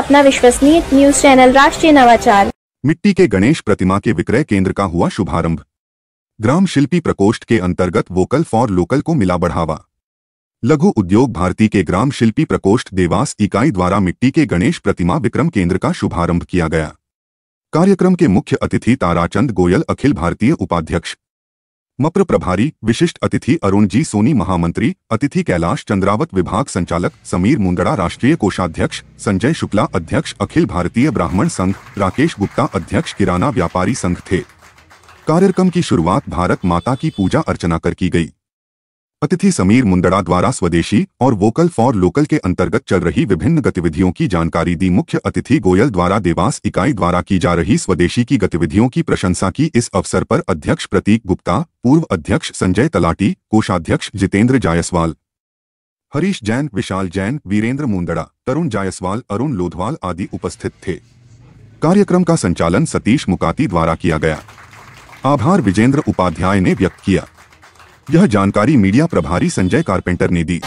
अपना विश्वसनीय news channel राष्ट्रीय नवाचार मिट्टी के गणेश प्रतिमा के विक्रय केंद्र का हुआ शुभारंभ ग्राम शिल्पी प्रकोष्ठ के अंतर्गत वोकल फॉर लोकल को मिला बढ़ावा लघु उद्योग भारती के ग्राम शिल्पी प्रकोष्ठ देवास इकाई द्वारा मिट्टी के गणेश प्रतिमा विक्रम केंद्र का शुभारंभ किया गया कार्यक्रम के मुख्य अतिथि ताराचंद गोयल अखिल भारतीय उपाध्यक्ष मप्र प्रभारी विशिष्ट अतिथि अरुण जी सोनी महामंत्री अतिथि कैलाश चंद्रावत विभाग संचालक समीर मुंदड़ा राष्ट्रीय कोषाध्यक्ष संजय शुक्ला अध्यक्ष अखिल भारतीय ब्राह्मण संघ राकेश गुप्ता अध्यक्ष किराना व्यापारी संघ थे कार्यक्रम की शुरुआत भारत माता की पूजा अर्चना कर की गयी अतिथि समीर मुंदड़ा द्वारा स्वदेशी और वोकल फॉर लोकल के अंतर्गत चल रही विभिन्न गतिविधियों की जानकारी दी मुख्य अतिथि गोयल द्वारा देवास इकाई द्वारा की जा रही स्वदेशी की गतिविधियों की प्रशंसा की इस अवसर पर अध्यक्ष प्रतीक गुप्ता पूर्व अध्यक्ष संजय तलाटी कोषाध्यक्ष जितेंद्र जायसवाल हरीश जैन विशाल जैन वीरेंद्र मुंदड़ा तरुण जायसवाल अरुण लोधवाल आदि उपस्थित थे कार्यक्रम का संचालन सतीश मुकाती द्वारा किया गया आभार विजेंद्र उपाध्याय ने व्यक्त किया यह जानकारी मीडिया प्रभारी संजय कारपेंटर ने दी